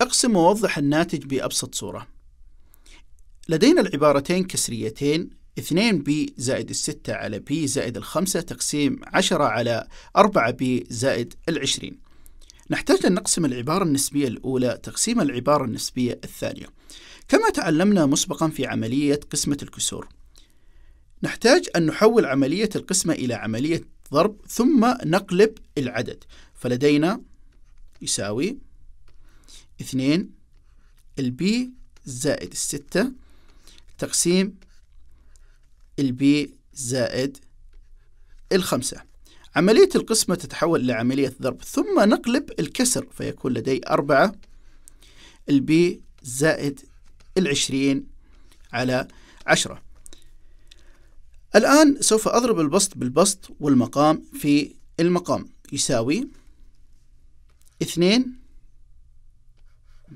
اقسم ووضح الناتج بأبسط صورة لدينا العبارتين كسريتين 2b زائد الستة على b زائد الخمسة تقسيم 10 على 4b زائد العشرين نحتاج أن نقسم العبارة النسبية الأولى تقسيم العبارة النسبية الثانية كما تعلمنا مسبقا في عملية قسمة الكسور نحتاج أن نحول عملية القسمة إلى عملية ضرب ثم نقلب العدد فلدينا يساوي اثنين البي زائد الستة تقسيم البي زائد الخمسة عملية القسمة تتحول إلى عملية ضرب ثم نقلب الكسر فيكون لدي أربعة البي زائد العشرين على عشرة الآن سوف أضرب البسط بالبسط والمقام في المقام يساوي اثنين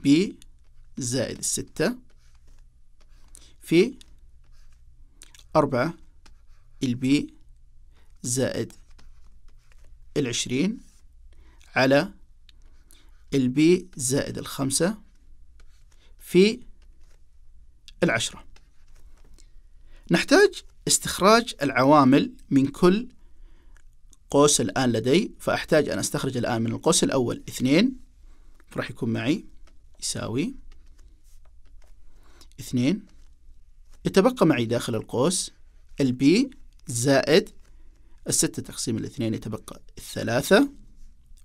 ب زائد الستة في أربعة البي زائد العشرين على البي زائد الخمسة في العشرة نحتاج استخراج العوامل من كل قوس الآن لدي فأحتاج أن أستخرج الآن من القوس الأول اثنين فرح يكون معي يساوي اثنين يتبقى معي داخل القوس البي زائد الستة تقسيم الاثنين يتبقى الثلاثة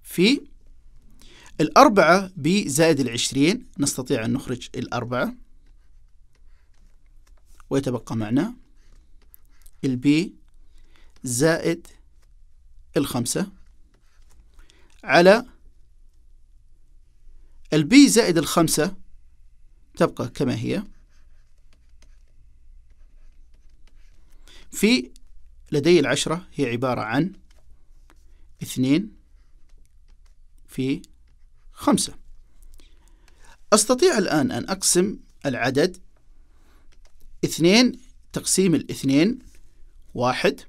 في الأربعة بي زائد العشرين نستطيع أن نخرج الأربعة ويتبقى معنا البي زائد الخمسة على البي زائد الخمسة تبقى كما هي في لدي العشرة هي عبارة عن اثنين في خمسة أستطيع الآن أن أقسم العدد اثنين تقسيم الاثنين واحد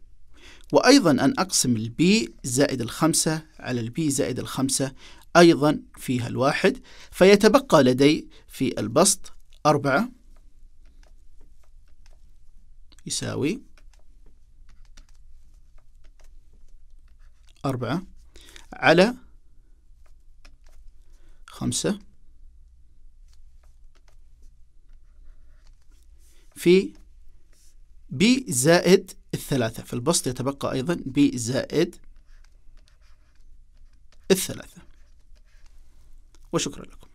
وأيضا أن أقسم البي زائد الخمسة على البي زائد الخمسة أيضا فيها الواحد فيتبقى لدي في البسط أربعة يساوي أربعة على خمسة في ب زائد الثلاثة في البسط يتبقى أيضا ب زائد الثلاثة وشكرا لكم